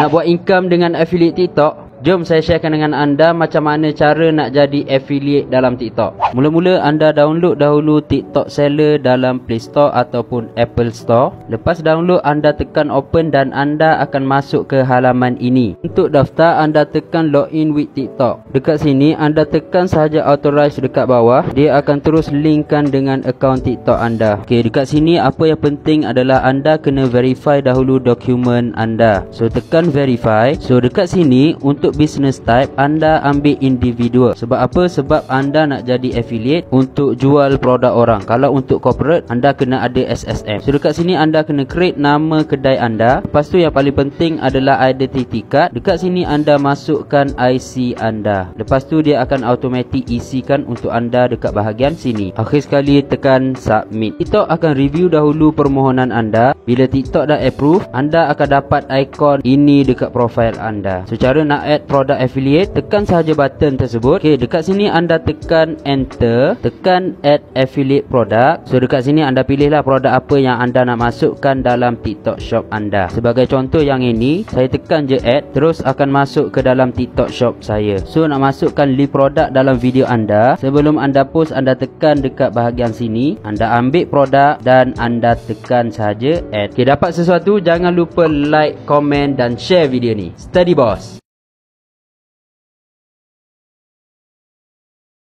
Nak buat income dengan affiliate TikTok Jom saya sharekan dengan anda macam mana cara nak jadi affiliate dalam TikTok. Mula-mula anda download dahulu TikTok Seller dalam Play Store ataupun Apple Store. Lepas download anda tekan open dan anda akan masuk ke halaman ini. Untuk daftar anda tekan login with TikTok. Dekat sini anda tekan sahaja authorize dekat bawah. Dia akan terus linkkan dengan akaun TikTok anda. Okey, dekat sini apa yang penting adalah anda kena verify dahulu dokumen anda. So tekan verify. So dekat sini untuk untuk business type anda ambil individual sebab apa sebab anda nak jadi affiliate untuk jual produk orang kalau untuk corporate anda kena ada SSM so dekat sini anda kena create nama kedai anda lepas tu yang paling penting adalah identity card dekat sini anda masukkan IC anda lepas tu dia akan automatik isikan untuk anda dekat bahagian sini akhir sekali tekan submit TikTok akan review dahulu permohonan anda bila TikTok dah approve anda akan dapat ikon ini dekat profile anda secara so, nak add add product affiliate tekan sahaja button tersebut okey dekat sini anda tekan enter tekan add affiliate product so dekat sini anda pilihlah produk apa yang anda nak masukkan dalam TikTok shop anda sebagai contoh yang ini saya tekan je add terus akan masuk ke dalam TikTok shop saya so nak masukkan lead produk dalam video anda sebelum anda post anda tekan dekat bahagian sini anda ambil produk dan anda tekan sahaja add okey dapat sesuatu jangan lupa like komen dan share video ni Study boss